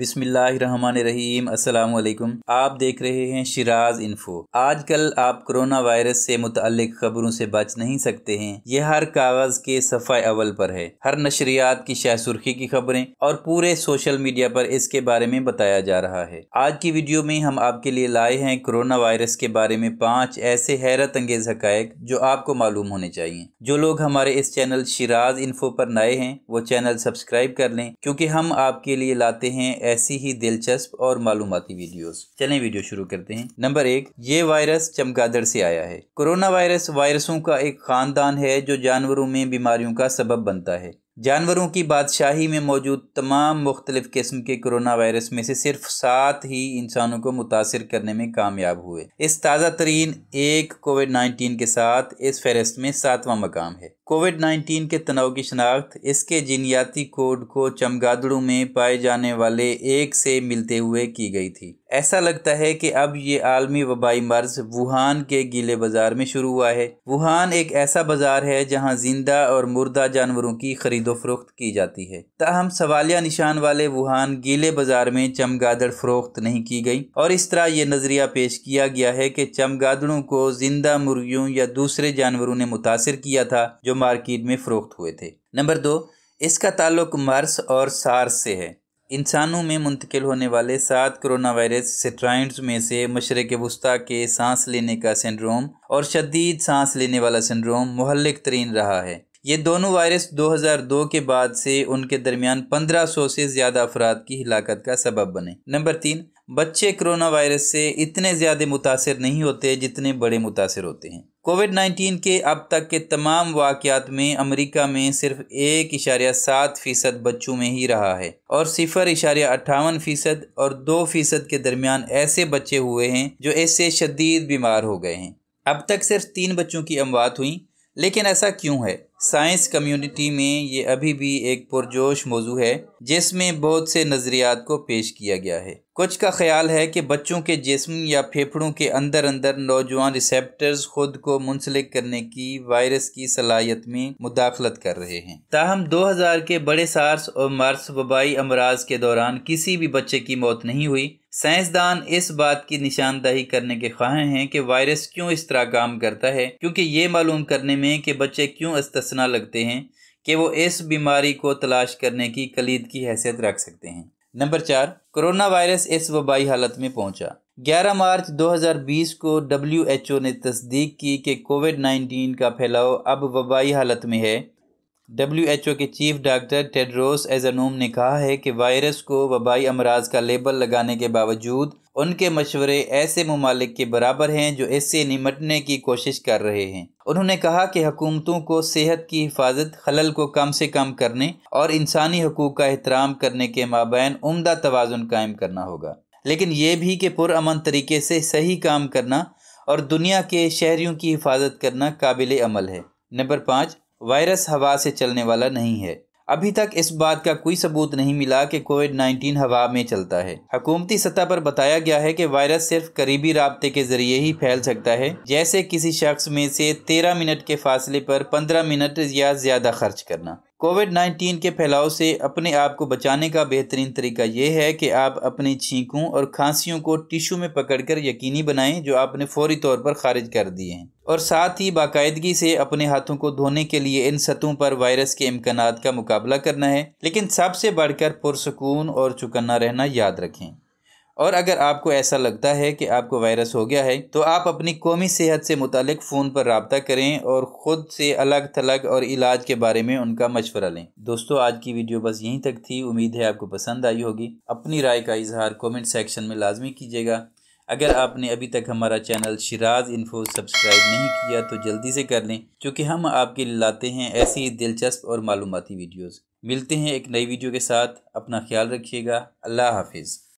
बिसमीम असलकुम आप देख रहे हैं शिराज इन्फो आजकल आप कोरोना वायरस से मुतक खबरों से बच नहीं सकते हैं ये हर कागज के सफाई अवल पर है हर नशरियात की शह सुर्खी की खबरें और पूरे सोशल मीडिया पर इसके बारे में बताया जा रहा है आज की वीडियो में हम आपके लिए लाए हैं कोरोना वायरस के बारे में पाँच ऐसे हैरत अंगेज हकैक जो आपको मालूम होने चाहिए जो लोग हमारे इस चैनल शिराज इन्फो पर नए हैं वो चैनल सब्सक्राइब कर लें क्योंकि हम आपके लिए लाते हैं ऐसी ही दिलचस्प और मालूमती वीडियोस चलें वीडियो शुरू करते हैं नंबर एक ये वायरस चमगादड़ से आया है कोरोना वायरस वायरसों का एक खानदान है जो जानवरों में बीमारियों का सबब बनता है जानवरों की बादशाही में मौजूद तमाम मुख्तलिफ़ किस्म के कोरोना वायरस में से सिर्फ सात ही इंसानों को मुतासर करने में कामयाब हुए इस ताज़ा तरीन एक कोविड नाइन्टीन के साथ इस फहरस्त में सातवां मकाम है कोविड नाइन्टीन के तनाव की शनाख्त इसके जीनियाती कोड को चमगादड़ों में पाए जाने वाले एक से मिलते हुए की गई थी ऐसा लगता है कि अब ये आलमी वबाई मर्ज वुहान के गीले बाज़ार में शुरू हुआ है वुहान एक ऐसा बाज़ार है जहाँ जिंदा और मुर्दा जानवरों की खरीदो फरोख्त की जाती है ताहम सवालिया निशान वाले वुहान गीले बाज़ार में चमगादड़ फरोख्त नहीं की गई और इस तरह ये नज़रिया पेश किया गया है कि चमगादड़ों को जिंदा मुर्गियों या दूसरे जानवरों ने मुतासर किया था जो मार्केट में फरोख्त हुए थे नंबर दो इसका ताल्लुक मर्स और सार्स से है इंसानों में मुंतकिल होने वाले सात कोरोना वायरस सेट्राइंड में से मशरक वस्ती के सांस लेने का सिंड्रोम और शदीद सांस लेने वाला सिंड्रोम महलिक तरीन रहा है ये दोनों वायरस 2002 के बाद से उनके दरमियान 1500 से ज़्यादा अफराद की हिलाकत का सबब बने नंबर तीन बच्चे कोरोना वायरस से इतने ज़्यादा मुतासर नहीं होते जितने बड़े मुतासर होते हैं कोविड 19 के अब तक के तमाम वाक़ात में अमेरिका में सिर्फ एक इशारा सात फ़ीसद बच्चों में ही रहा है और सिफर इशारा अट्ठावन फ़ीसद और दो फ़ीसद के दरमियान ऐसे बच्चे हुए हैं जो इससे शदीद बीमार हो गए हैं अब तक सिर्फ तीन बच्चों की अमवात हुई लेकिन ऐसा क्यों है साइंस कम्यूनिटी में ये अभी भी एक पुरजोश मौजू है जिसमें बहुत से नज़रियात को पेश किया गया है कुछ का ख्याल है कि बच्चों के जिसम या फेफड़ों के अंदर अंदर नौजवान रिसेप्टर्स खुद को मुंसलिक करने की वायरस की सलाहियत में मुदाखलत कर रहे हैं ताहम 2000 के बड़े सार्स और मार्स वबाई अमराज के दौरान किसी भी बच्चे की मौत नहीं हुई साइंसदान इस बात की निशानदही करने के ख्वाह हैं कि वायरस क्यों इस तरह काम करता है क्योंकि ये मालूम करने में कि बच्चे क्यों अस्तना लगते हैं कि वो इस बीमारी को तलाश करने की कलीद की हैसियत रख सकते हैं नंबर चार कोरोना वायरस इस वबाई हालत में पहुंचा 11 मार्च 2020 को डब्ल्यू एच ओ ने तस्दीक की कि कोविड 19 का फैलाव अब वबाई हालत में है डब्ल्यू एच ओ के चीफ डॉक्टर टेड्रोस एजनूम ने कहा है कि वायरस को वबाई अमराज का लेबल लगाने के बावजूद उनके मशवरे ऐसे ममालिक के बराबर हैं जो इससे निमटने की कोशिश कर रहे हैं उन्होंने कहा कि हुकूमतों को सेहत की हिफाजत खलल को कम से कम करने और इंसानी हकूक़ का एहतराम करने के माबेन उमदा तोज़ुन कायम करना होगा लेकिन ये भी कि पुरान तरीके से सही काम करना और दुनिया के शहरीों की हिफाजत करना काबिल अमल है नंबर पाँच वायरस हवा से चलने वाला नहीं है अभी तक इस बात का कोई सबूत नहीं मिला कि कोविड 19 हवा में चलता है हकूमती सतह पर बताया गया है कि वायरस सिर्फ करीबी रबते के जरिए ही फैल सकता है जैसे किसी शख्स में से 13 मिनट के फासले पर 15 मिनट या ज्यादा खर्च करना कोविड नाइन्टीन के फैलाव से अपने आप को बचाने का बेहतरीन तरीका यह है कि आप अपनी छींकों और खांसियों को टिश्यू में पकड़कर यकीनी बनाएं जो आपने फौरी तौर पर खारिज कर दिए हैं और साथ ही बाकायदगी से अपने हाथों को धोने के लिए इन सतहों पर वायरस के इम्कान का मुकाबला करना है लेकिन सबसे बढ़कर पुरसकून और चुकन्ना रहना याद रखें और अगर आपको ऐसा लगता है कि आपको वायरस हो गया है तो आप अपनी कौमी सेहत से मुतल फ़ोन पर रबता करें और ख़ुद से अलग थलग और इलाज के बारे में उनका मशवरा लें दोस्तों आज की वीडियो बस यहीं तक थी उम्मीद है आपको पसंद आई होगी अपनी राय का इजहार कॉमेंट सेक्शन में लाजमी कीजिएगा अगर आपने अभी तक हमारा चैनल शिराज इन्फो सब्सक्राइब नहीं किया तो जल्दी से कर लें क्योंकि हम आपके लिए लाते हैं ऐसी ही दिलचस्प और मालूमती वीडियोज़ मिलते हैं एक नई वीडियो के साथ अपना ख्याल रखिएगा अल्लाह हाफिज़